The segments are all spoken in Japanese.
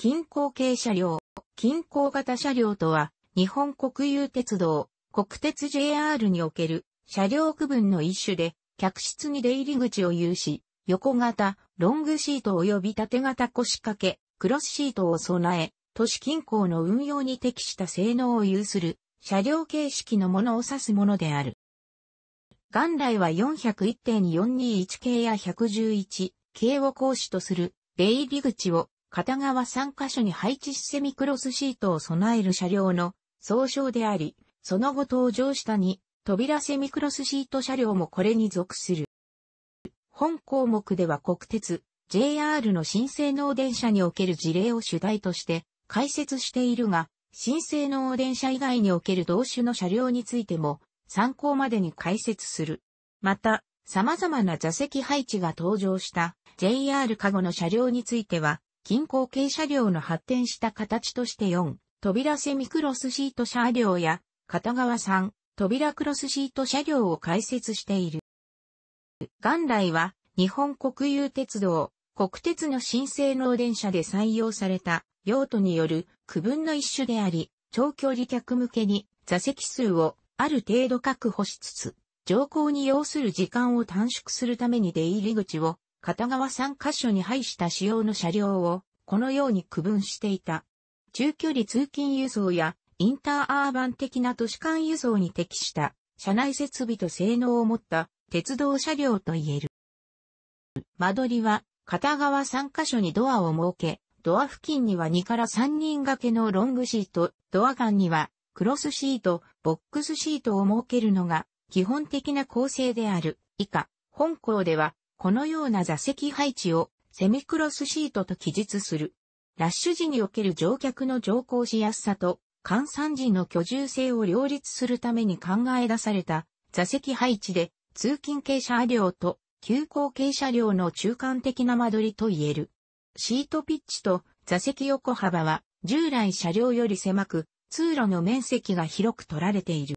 近郊系車両、近郊型車両とは、日本国有鉄道、国鉄 JR における車両区分の一種で、客室に出入り口を有し、横型、ロングシート及び縦型腰掛け、クロスシートを備え、都市近郊の運用に適した性能を有する車両形式のものを指すものである。元来は401.421系や111系を行使とする出入り口を片側3カ所に配置しセミクロスシートを備える車両の総称であり、その後登場したに、扉セミクロスシート車両もこれに属する。本項目では国鉄、JR の新性能電車における事例を主題として解説しているが、新性能電車以外における同種の車両についても参考までに解説する。また、様々な座席配置が登場した JR カゴの車両については、近郊系車両の発展した形として4、扉セミクロスシート車両や、片側3、扉クロスシート車両を開設している。元来は、日本国有鉄道、国鉄の新性能電車で採用された用途による区分の一種であり、長距離客向けに座席数をある程度確保しつつ、乗降に要する時間を短縮するために出入り口を片側3箇所に配した仕様の車両を、このように区分していた。中距離通勤輸送や、インターアーバン的な都市間輸送に適した、車内設備と性能を持った鉄道車両と言える。間取りは片側3箇所にドアを設け、ドア付近には2から3人掛けのロングシート、ドア間にはクロスシート、ボックスシートを設けるのが基本的な構成である。以下、本校ではこのような座席配置をセミクロスシートと記述する。ラッシュ時における乗客の乗降しやすさと、換算時の居住性を両立するために考え出された座席配置で、通勤系車両と急行系車両の中間的な間取りと言える。シートピッチと座席横幅は従来車両より狭く、通路の面積が広く取られている。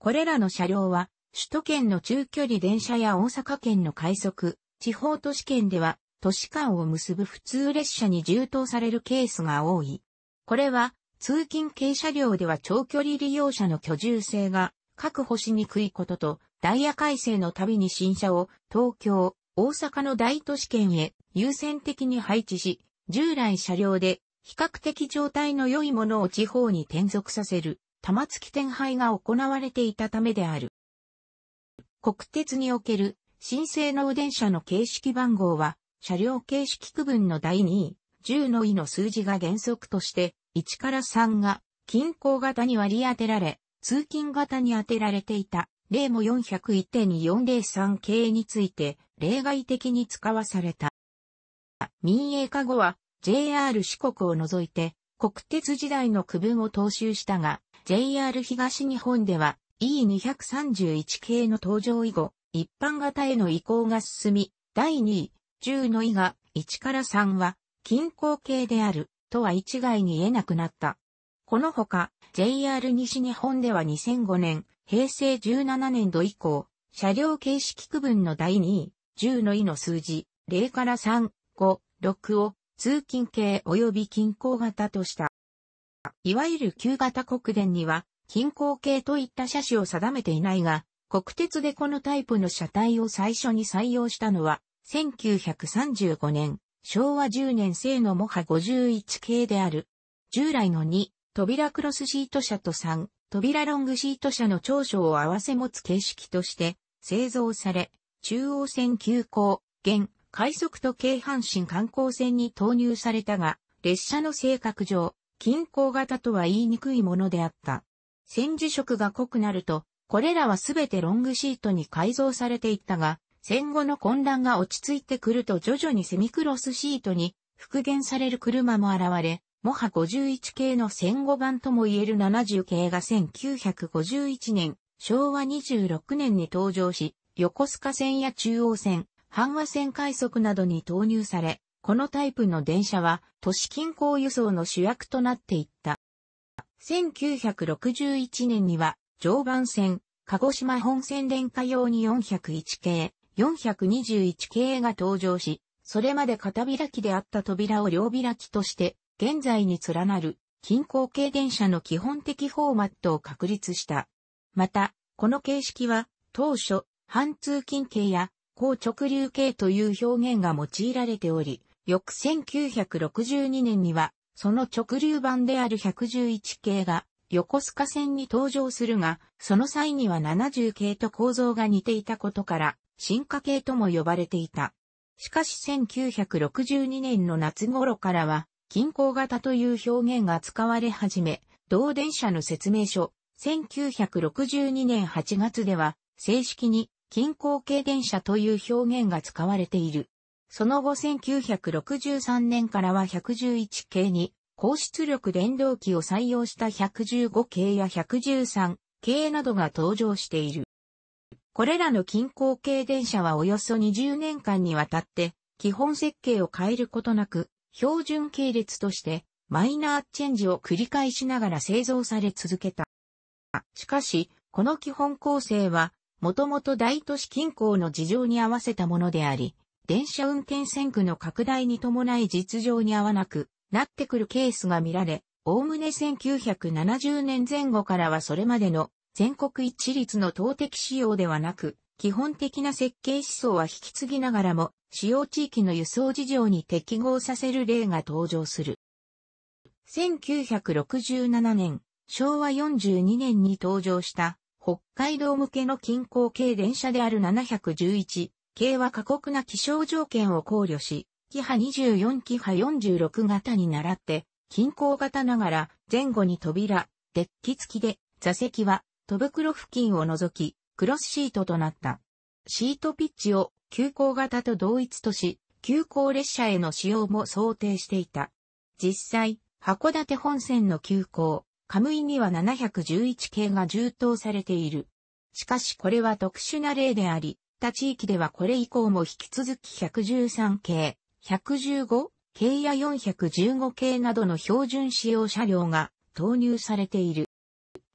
これらの車両は首都圏の中距離電車や大阪圏の快速、地方都市圏では都市間を結ぶ普通列車に充当されるケースが多い。これは通勤軽車両では長距離利用者の居住性が確保しにくいことと、ダイヤ改正のたびに新車を東京、大阪の大都市圏へ優先的に配置し、従来車両で比較的状態の良いものを地方に転属させる玉突き転廃が行われていたためである。国鉄における新性能電車の形式番号は、車両形式区分の第2位、10の位の数字が原則として、1から3が均衡型に割り当てられ、通勤型に当てられていた、例も401.2403系について、例外的に使わされた。民営化後は、JR 四国を除いて、国鉄時代の区分を踏襲したが、JR 東日本では、E231 系の登場以後、一般型への移行が進み、第2位、10の位が1から3は均衡系であるとは一概に言えなくなった。このほか、JR 西日本では2005年、平成17年度以降、車両形式区分の第2位、10の位の数字、0から3、5、6を通勤系及び均衡型とした。いわゆる旧型国電には近郊系といった車種を定めていないが、国鉄でこのタイプの車体を最初に採用したのは、1935年、昭和10年製のモハ51系である。従来の2、扉クロスシート車と3、扉ロングシート車の長所を合わせ持つ形式として製造され、中央線急行、現、快速と京阪神観光線に投入されたが、列車の性格上、近郊型とは言いにくいものであった。戦時色が濃くなると、これらはすべてロングシートに改造されていったが、戦後の混乱が落ち着いてくると徐々にセミクロスシートに復元される車も現れ、モハ51系の戦後版とも言える70系が1951年、昭和26年に登場し、横須賀線や中央線、阪和線快速などに投入され、このタイプの電車は都市近郊輸送の主役となっていった。1961年には、常磐線、鹿児島本線電化用に401系、421系が登場し、それまで片開きであった扉を両開きとして、現在に連なる、近郊系電車の基本的フォーマットを確立した。また、この形式は、当初、半通勤系や、高直流系という表現が用いられており、翌1962年には、その直流版である111系が横須賀線に登場するが、その際には70系と構造が似ていたことから、進化系とも呼ばれていた。しかし1962年の夏頃からは、近郊型という表現が使われ始め、同電車の説明書、1962年8月では、正式に均衡系電車という表現が使われている。その後1963年からは111系に、高出力電動機を採用した115系や113系などが登場している。これらの近郊系電車はおよそ20年間にわたって、基本設計を変えることなく、標準系列として、マイナーチェンジを繰り返しながら製造され続けた。しかし、この基本構成は、もともと大都市近郊の事情に合わせたものであり、電車運転線区の拡大に伴い実情に合わなくなってくるケースが見られ、おおむね1970年前後からはそれまでの全国一律の投擲仕様ではなく、基本的な設計思想は引き継ぎながらも、使用地域の輸送事情に適合させる例が登場する。1967年、昭和42年に登場した、北海道向けの近郊系電車である711系は過酷な気象条件を考慮し、キハ24キハ46型に倣って、均衡型ながら前後に扉、デッキ付きで、座席は戸袋付近を除き、クロスシートとなった。シートピッチを急行型と同一とし、急行列車への使用も想定していた。実際、函館本線の急行、カムイには711系が充当されている。しかしこれは特殊な例であり、った地域ではこれ以降も引き続き113系、115系や415系などの標準使用車両が投入されている。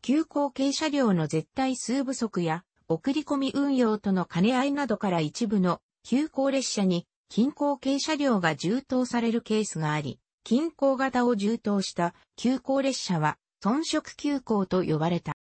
急行系車両の絶対数不足や送り込み運用との兼ね合いなどから一部の急行列車に近郊系車両が充当されるケースがあり、近郊型を充当した急行列車は遜色急行と呼ばれた。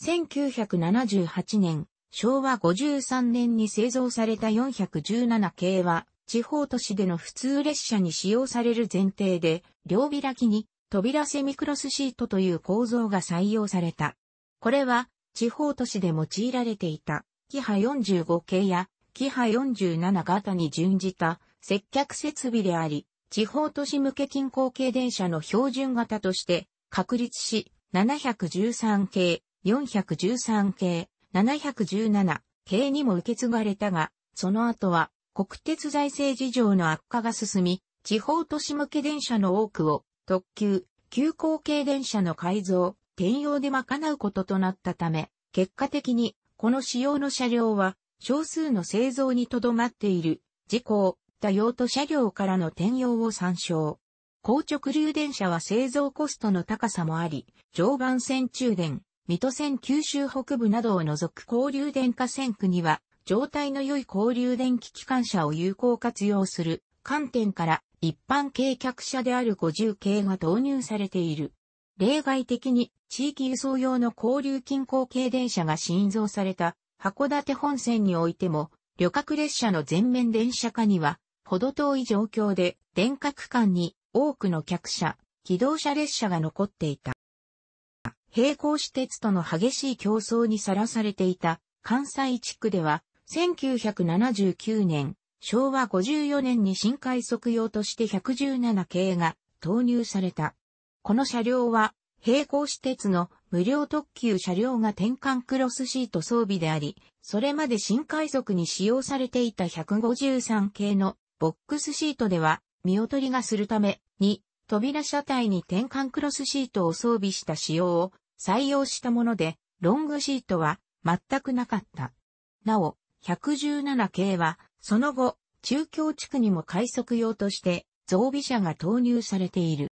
1978年、昭和53年に製造された417系は、地方都市での普通列車に使用される前提で、両開きに扉セミクロスシートという構造が採用された。これは、地方都市で用いられていた、キハ45系や、キハ47型に準じた、接客設備であり、地方都市向け近郊系電車の標準型として、確立し、713系、413系、717系にも受け継がれたが、その後は国鉄財政事情の悪化が進み、地方都市向け電車の多くを特急、急行系電車の改造、転用で賄うこととなったため、結果的にこの使用の車両は少数の製造にとどまっている、事項、多用途車両からの転用を参照。高直流電車は製造コストの高さもあり、常磐線中電、水戸線九州北部などを除く交流電化線区には、状態の良い交流電気機関車を有効活用する観点から一般計客車である50系が導入されている。例外的に地域輸送用の交流近郊系電車が新造された函館本線においても旅客列車の全面電車化にはほど遠い状況で電化区間に多くの客車、機動車列車が残っていた。並行私鉄との激しい競争にさらされていた関西地区では、1979年、昭和54年に新快速用として117系が投入された。この車両は、並行私鉄の無料特急車両が転換クロスシート装備であり、それまで新快速に使用されていた153系のボックスシートでは見劣りがするために扉車体に転換クロスシートを装備した仕様を採用したもので、ロングシートは全くなかった。なお、117系は、その後、中京地区にも快速用として増備車が投入されている。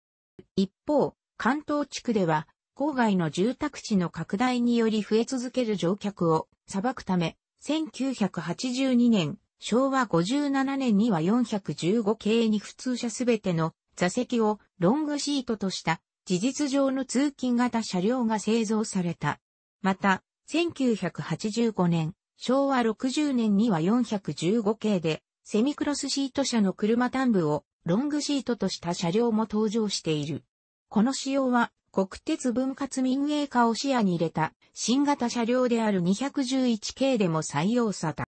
一方、関東地区では、郊外の住宅地の拡大により増え続ける乗客を裁くため、1982年、昭和57年には415系に普通車すべての座席をロングシートとした事実上の通勤型車両が製造された。また、1985年、昭和60年には415系で、セミクロスシート車の車端部をロングシートとした車両も登場している。この仕様は国鉄分割民営化を視野に入れた新型車両である211系でも採用された。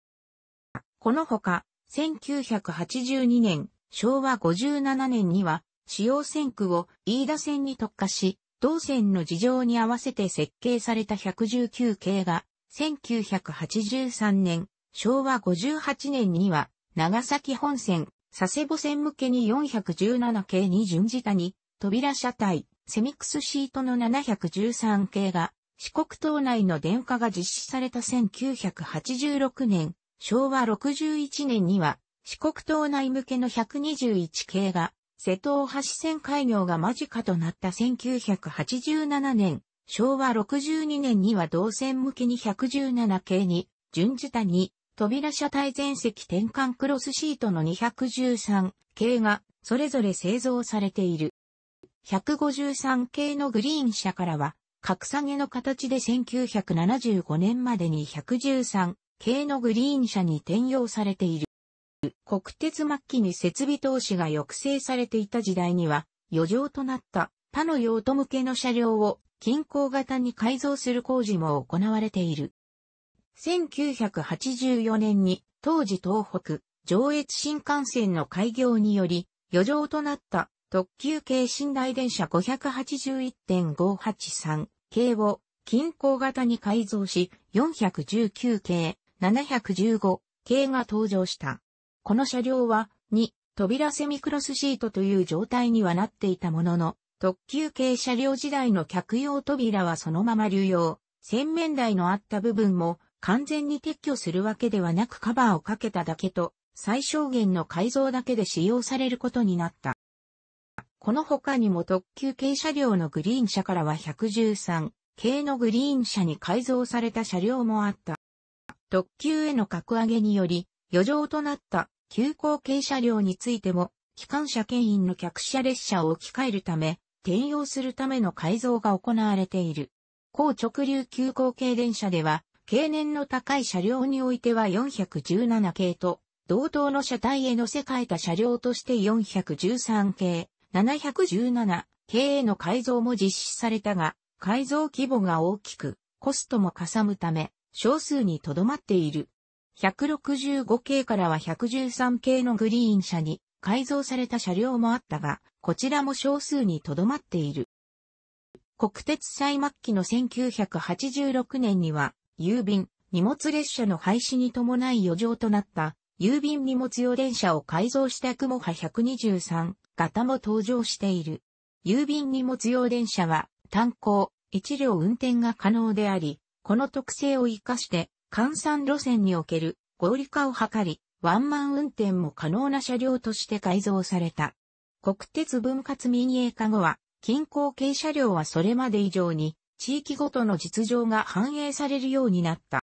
このほか、1982年、昭和57年には使用線区を飯田線に特化し、同線の事情に合わせて設計された119系が、1983年、昭和58年には、長崎本線、佐世保線向けに417系に準じたに、扉車体、セミックスシートの713系が、四国島内の電化が実施された1986年、昭和61年には、四国島内向けの121系が、瀬戸大橋線開業が間近となった1987年、昭和62年には同線向きに117系に、順次他に、扉車体全席転換クロスシートの213系が、それぞれ製造されている。153系のグリーン車からは、格下げの形で1975年までに113系のグリーン車に転用されている。国鉄末期に設備投資が抑制されていた時代には、余剰となった他の用途向けの車両を近郊型に改造する工事も行われている。1984年に当時東北上越新幹線の開業により余剰となった特急系寝台電車581.583系を近郊型に改造し419系715系が登場した。この車両は、2、扉セミクロスシートという状態にはなっていたものの、特急系車両時代の客用扉はそのまま流用。洗面台のあった部分も完全に撤去するわけではなくカバーをかけただけと、最小限の改造だけで使用されることになった。この他にも特急系車両のグリーン車からは113系のグリーン車に改造された車両もあった。特急への格上げにより、余剰となった急行系車両についても、機関車牽引の客車列車を置き換えるため、転用するための改造が行われている。高直流急行軽電車では、経年の高い車両においては417系と、同等の車体へ乗せ替えた車両として413系、717系への改造も実施されたが、改造規模が大きく、コストもかさむため、少数にとどまっている。165系からは113系のグリーン車に改造された車両もあったが、こちらも少数にとどまっている。国鉄最末期の1986年には、郵便、荷物列車の廃止に伴い余剰となった、郵便荷物用電車を改造した雲波123型も登場している。郵便荷物用電車は、単行、一両運転が可能であり、この特性を活かして、換算路線における合理化を図り、ワンマン運転も可能な車両として改造された。国鉄分割民営化後は、近郊系車両はそれまで以上に、地域ごとの実情が反映されるようになった。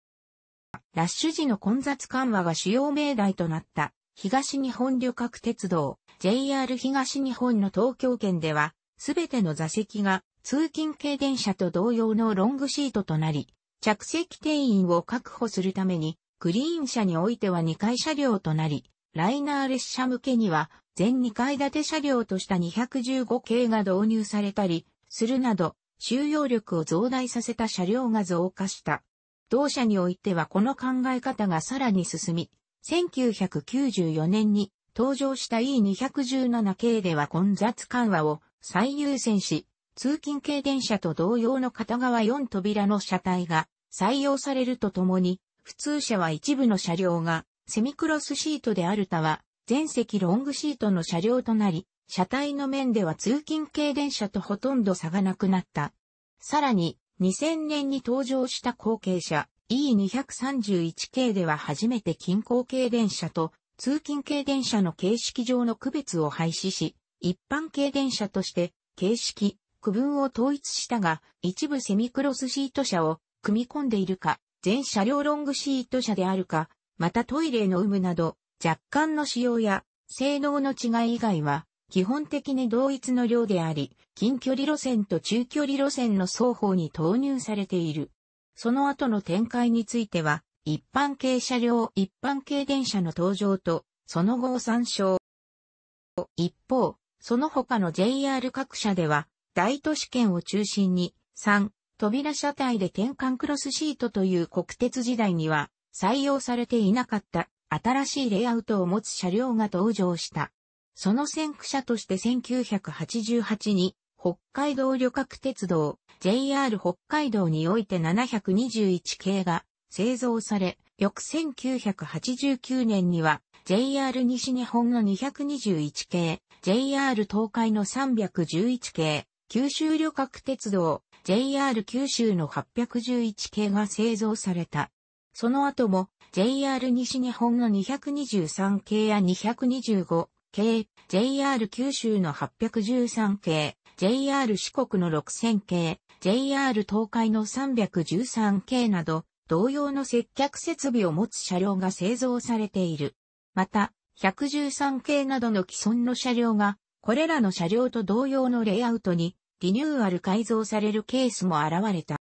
ラッシュ時の混雑緩和が主要命題となった、東日本旅客鉄道、JR 東日本の東京圏では、すべての座席が通勤系電車と同様のロングシートとなり、着席定員を確保するために、グリーン車においては2階車両となり、ライナー列車向けには、全2階建て車両とした215系が導入されたり、するなど、収容力を増大させた車両が増加した。同社においてはこの考え方がさらに進み、1994年に登場した E217 系では混雑緩和を最優先し、通勤系電車と同様の片側4扉の車体が採用されるとともに、普通車は一部の車両がセミクロスシートであるたは、全席ロングシートの車両となり、車体の面では通勤系電車とほとんど差がなくなった。さらに、2000年に登場した後継車 E231 系では初めて近郊系電車と通勤系電車の形式上の区別を廃止し、一般系電車として形式、区分を統一したが、一部セミクロスシート車を組み込んでいるか、全車両ロングシート車であるか、またトイレの有無など、若干の仕様や性能の違い以外は、基本的に同一の量であり、近距離路線と中距離路線の双方に投入されている。その後の展開については、一般系車両、一般系電車の登場と、その後を参照。一方、その他の JR 各社では、大都市圏を中心に、3、扉車体で転換クロスシートという国鉄時代には採用されていなかった新しいレイアウトを持つ車両が登場した。その先駆者として1988に北海道旅客鉄道 JR 北海道において721系が製造され、翌1989年には JR 西日本の221系、JR 東海の311系、九州旅客鉄道 JR 九州の811系が製造された。その後も JR 西日本の223系や225系、JR 九州の813系、JR 四国の6000系、JR 東海の313系など、同様の接客設備を持つ車両が製造されている。また、113系などの既存の車両が、これらの車両と同様のレイアウトにリニューアル改造されるケースも現れた。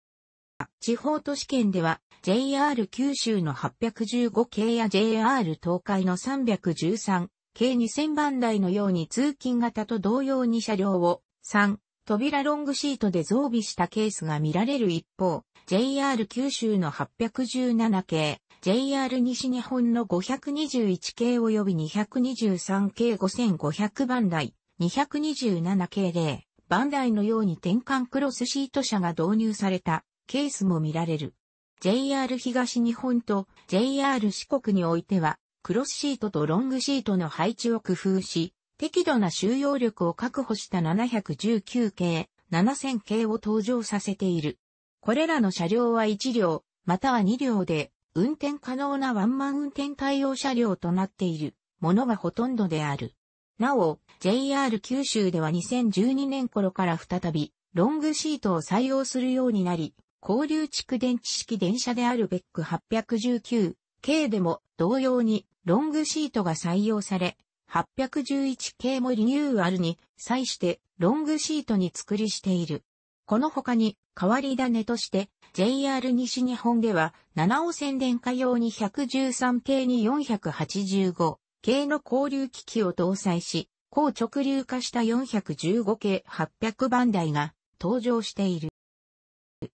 地方都市圏では JR 九州の815系や JR 東海の313系2000番台のように通勤型と同様に車両を3扉ロングシートで増備したケースが見られる一方、JR 九州の817系、JR 西日本の521系及び223系5500番台、227系でバンダイのように転換クロスシート車が導入されたケースも見られる。JR 東日本と JR 四国においては、クロスシートとロングシートの配置を工夫し、適度な収容力を確保した719系、7000系を登場させている。これらの車両は1両、または2両で、運転可能なワンマン運転対応車両となっているものがほとんどである。なお、JR 九州では2012年頃から再び、ロングシートを採用するようになり、交流蓄電池式電車であるベック819、系でも同様にロングシートが採用され、811系もリニューアルに際してロングシートに作りしている。この他に変わり種として JR 西日本では7尾線電化用に113系に485、系の交流機器を搭載し、高直流化した415系800番台が登場している。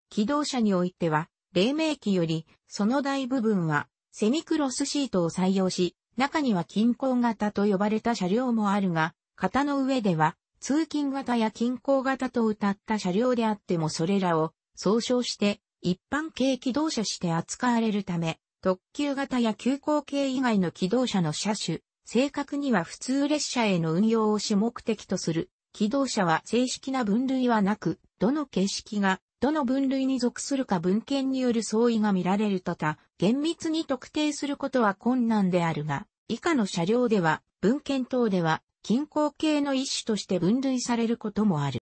機動車においては、黎明期より、その大部分は、セミクロスシートを採用し、中には均衡型と呼ばれた車両もあるが、型の上では、通勤型や均衡型と謳った車両であってもそれらを総称して一般軽機動車して扱われるため、特急型や急行系以外の機動車の車種、正確には普通列車への運用を主目的とする。機動車は正式な分類はなく、どの形式が、どの分類に属するか文献による相違が見られるとた、厳密に特定することは困難であるが、以下の車両では、文献等では、均衡系の一種として分類されることもある。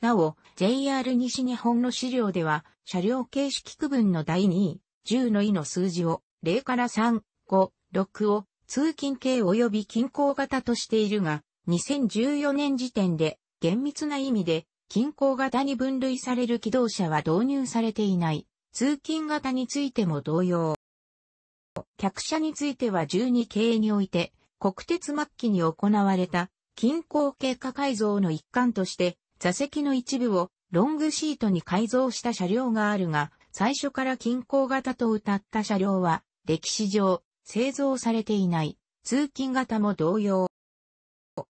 なお、JR 西日本の資料では、車両形式区分の第2位、10の位の数字を0から3、5、6を通勤系及び均衡型としているが、2014年時点で厳密な意味で均衡型に分類される機動車は導入されていない。通勤型についても同様。客車については12系において、国鉄末期に行われた均衡系。過改造の一環として、座席の一部をロングシートに改造した車両があるが、最初から近郊型と謳った車両は、歴史上、製造されていない、通勤型も同様。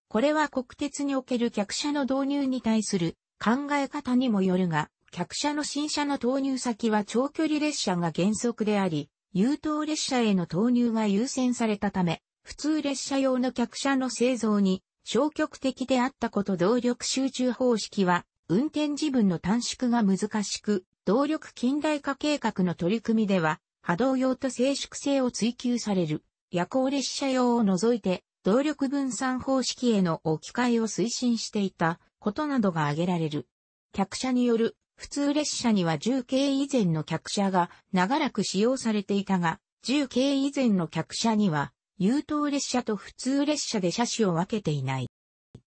これは国鉄における客車の導入に対する考え方にもよるが、客車の新車の投入先は長距離列車が原則であり、優等列車への投入が優先されたため、普通列車用の客車の製造に消極的であったこと動力集中方式は、運転時分の短縮が難しく、動力近代化計画の取り組みでは、波動用と静粛性を追求される、夜行列車用を除いて、動力分散方式への置き換えを推進していたことなどが挙げられる。客車による普通列車には重系以前の客車が長らく使用されていたが、重系以前の客車には優等列車と普通列車で車種を分けていない。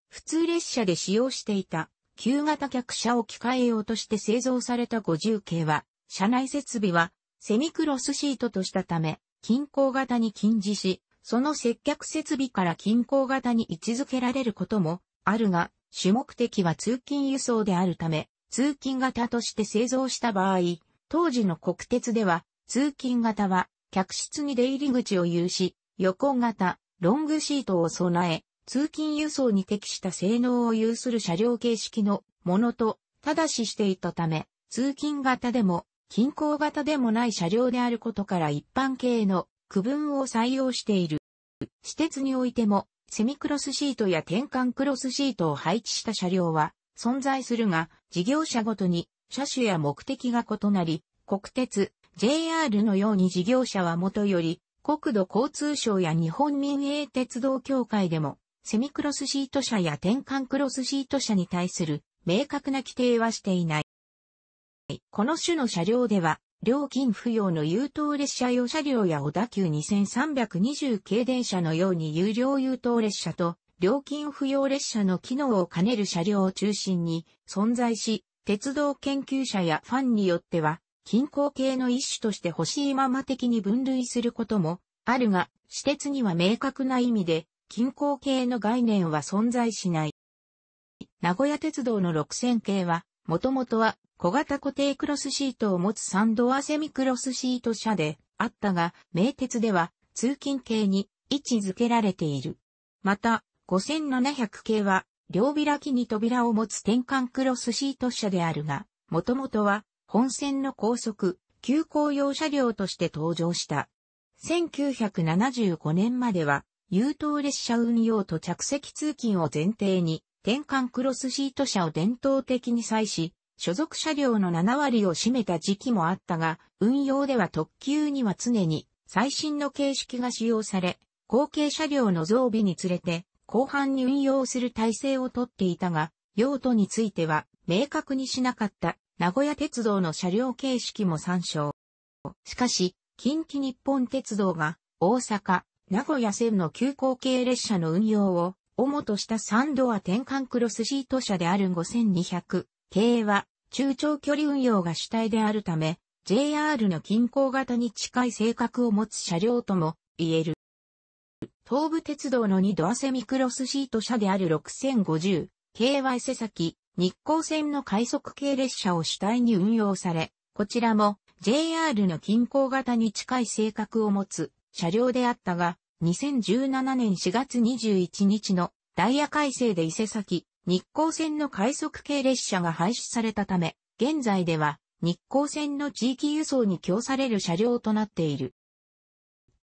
普通列車で使用していた旧型客車を機械用として製造された50系は、車内設備はセミクロスシートとしたため、均衡型に禁止し、その接客設備から均衡型に位置づけられることもあるが、主目的は通勤輸送であるため、通勤型として製造した場合、当時の国鉄では、通勤型は客室に出入り口を有し、横型、ロングシートを備え、通勤輸送に適した性能を有する車両形式のものと、ただししていたため、通勤型でも、近郊型でもない車両であることから一般系の区分を採用している。私鉄においても、セミクロスシートや転換クロスシートを配置した車両は存在するが、事業者ごとに車種や目的が異なり、国鉄、JR のように事業者はもとより、国土交通省や日本民営鉄道協会でもセミクロスシート車や転換クロスシート車に対する明確な規定はしていない。この種の車両では、料金不要の優等列車用車両や小田急2320系電車のように有料優等列車と、料金不要列車の機能を兼ねる車両を中心に存在し、鉄道研究者やファンによっては、均衡系の一種として欲しいまま的に分類することもあるが、私鉄には明確な意味で近郊系の概念は存在しない。名古屋鉄道の6000系は、もともとは小型固定クロスシートを持つサンドアセミクロスシート車であったが、名鉄では通勤系に位置づけられている。また、5700系は、両開きに扉を持つ転換クロスシート車であるが、もともとは本線の高速、急行用車両として登場した。1975年までは優等列車運用と着席通勤を前提に、転換クロスシート車を伝統的に際し、所属車両の7割を占めた時期もあったが、運用では特急には常に最新の形式が使用され、後継車両の増備につれて、後半に運用する体制をとっていたが、用途については明確にしなかった名古屋鉄道の車両形式も参照。しかし、近畿日本鉄道が大阪、名古屋線の急行系列車の運用を、主とした3ドア転換クロスシート車である5200系は、中長距離運用が主体であるため、JR の近郊型に近い性格を持つ車両とも言える。東武鉄道の2ドアセミクロスシート車である6050系は伊勢崎、日光線の快速系列車を主体に運用され、こちらも JR の近郊型に近い性格を持つ車両であったが、2017年4月21日のダイヤ改正で伊勢崎、日光線の快速系列車が廃止されたため、現在では日光線の地域輸送に供される車両となっている。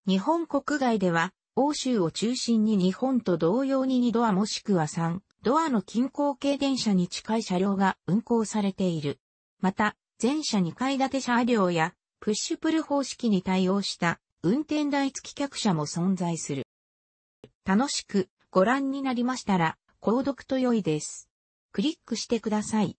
日本国外では、欧州を中心に日本と同様に2ドアもしくは3ドアの近郊系電車に近い車両が運行されている。また、全車2階建て車両や、プッシュプル方式に対応した運転台付き客車も存在する。楽しくご覧になりましたら、購読と良いです。クリックしてください。